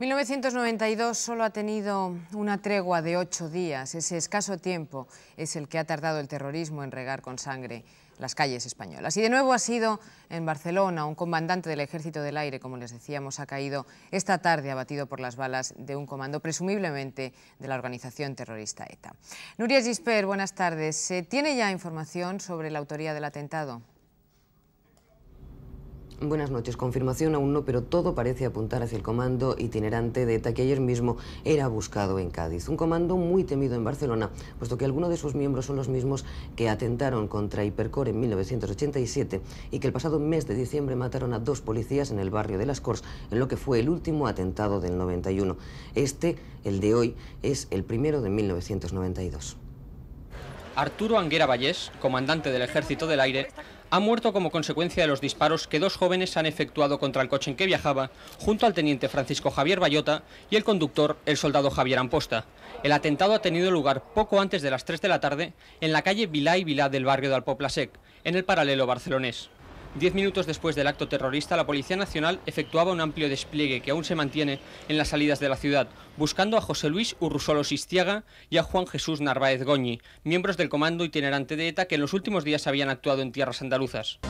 1992 solo ha tenido una tregua de ocho días. Ese escaso tiempo es el que ha tardado el terrorismo en regar con sangre las calles españolas. Y de nuevo ha sido en Barcelona. Un comandante del Ejército del Aire, como les decíamos, ha caído esta tarde abatido por las balas de un comando presumiblemente de la organización terrorista ETA. Nuria Gisper, buenas tardes. ¿Se tiene ya información sobre la autoría del atentado? Buenas noches. Confirmación aún no, pero todo parece apuntar hacia el comando itinerante de ETA que ayer mismo era buscado en Cádiz. Un comando muy temido en Barcelona, puesto que algunos de sus miembros son los mismos que atentaron contra Hipercor en 1987 y que el pasado mes de diciembre mataron a dos policías en el barrio de Las Cors, en lo que fue el último atentado del 91. Este, el de hoy, es el primero de 1992. Arturo Anguera Vallés, comandante del Ejército del Aire, ha muerto como consecuencia de los disparos que dos jóvenes han efectuado contra el coche en que viajaba, junto al teniente Francisco Javier Bayota y el conductor, el soldado Javier Amposta. El atentado ha tenido lugar poco antes de las 3 de la tarde en la calle Vilá y Vilá del barrio de Alpoplasec, en el paralelo barcelonés. Diez minutos después del acto terrorista, la Policía Nacional efectuaba un amplio despliegue que aún se mantiene en las salidas de la ciudad, buscando a José Luis Urrusolo Sistiaga y a Juan Jesús Narváez Goñi, miembros del comando itinerante de ETA que en los últimos días habían actuado en tierras andaluzas.